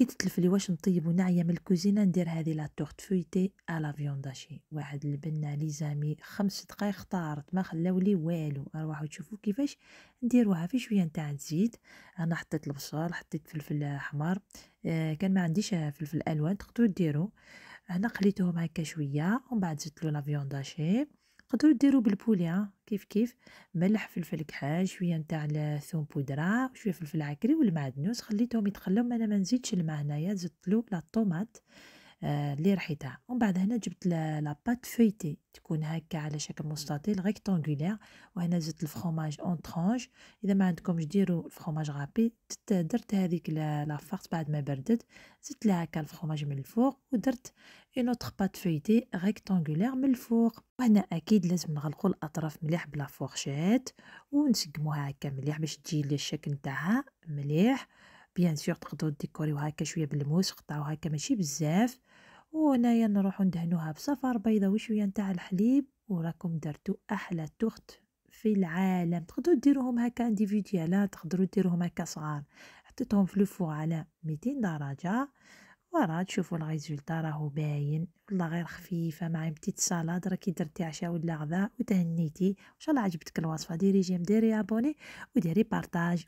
كي تتلف لي واش نطيب ونعيا من الكوزينه ندير هذه لا تورت فويتي على فيونداشي واحد البنه لي زامي خمس دقائق طارت ما خلاولي والو اروحوا تشوفوا كيفاش نديروها في شويه نتاع الزيت انا حطيت البصل حطيت فلفل احمر آه كان ما عنديش فلفل الوان تقدروا ديروا هنا قليتهم هكا شويه ومن بعد زدت له لا فيونداشي تقدروا ديروا بالبولية كيف كيف ملح فلفل كحل شويه نتاع الثوم بودره شويه فلفل عكري والمعدنوس خليتهم يتخلاو انا ما نزيدش الماء هنايا زدت له لا طوماط آه، اللي رحيتها ومن بعد هنا جبت لاباط فويتي تكون هكا على شكل مستطيل ريكتانغولير وهنا زدت الفرماج اون ترونج اذا ما عندكمش ديروا الفرomage غابي درت هذيك لافارت بعد ما بردت زدت لها هكا الفرماج من الفوق ودرت اون اوتر بات فويتي ريكتانغولير من الفوق وهنا اكيد لازم نغلقوا الاطراف مليح بلا فورشيت ونسقموها هكا مليح باش تجي الشكل نتاعها مليح بيان سور تقدروا ديكوريو هكا شويه بالموس قطعوها هكا ماشي بزاف وهنايا نروحو ندهنوها بصفار بيضة وشوية نتاع الحليب وراكم درتو أحلى تخت في العالم تقدروا ديروهم هكا انديفيديالا تقدروا ديروهم هكا صغار حطيتهم في الفو على 200 درجة ورا تشوفوا الريزولتا راهو باين والله غير خفيفه مع بتيت سالاد راكي درتي عشاء ولا غدا وتهنيتي ان شاء الله عجبتك الوصفه ديري جيم ديري ابوني وديري بارطاج